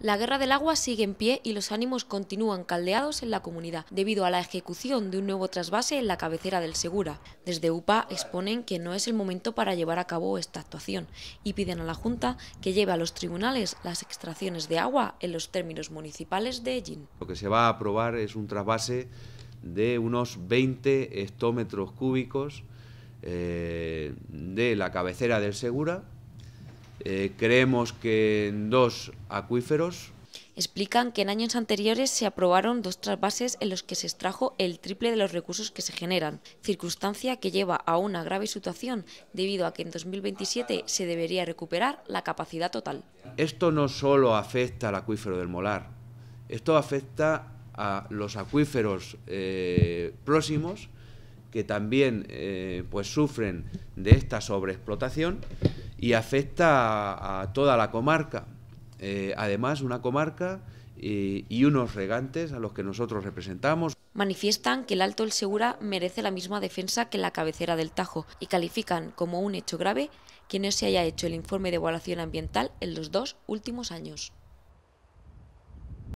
La guerra del agua sigue en pie y los ánimos continúan caldeados en la comunidad debido a la ejecución de un nuevo trasvase en la cabecera del Segura. Desde UPA exponen que no es el momento para llevar a cabo esta actuación y piden a la Junta que lleve a los tribunales las extracciones de agua en los términos municipales de Ellín. Lo que se va a aprobar es un trasvase de unos 20 hectómetros cúbicos eh, de la cabecera del Segura eh, creemos que en dos acuíferos. Explican que en años anteriores se aprobaron dos trasvases en los que se extrajo el triple de los recursos que se generan, circunstancia que lleva a una grave situación debido a que en 2027 se debería recuperar la capacidad total. Esto no solo afecta al acuífero del Molar, esto afecta a los acuíferos eh, próximos que también eh, pues sufren de esta sobreexplotación y afecta a, toda la comarca. Eh, además, una comarca eh, y unos regantes a los que nosotros representamos. Manifiestan que el Alto El Segura merece la misma defensa que la cabecera del Tajo y califican como un hecho grave que no se haya hecho el informe de evaluación ambiental en los dos últimos años.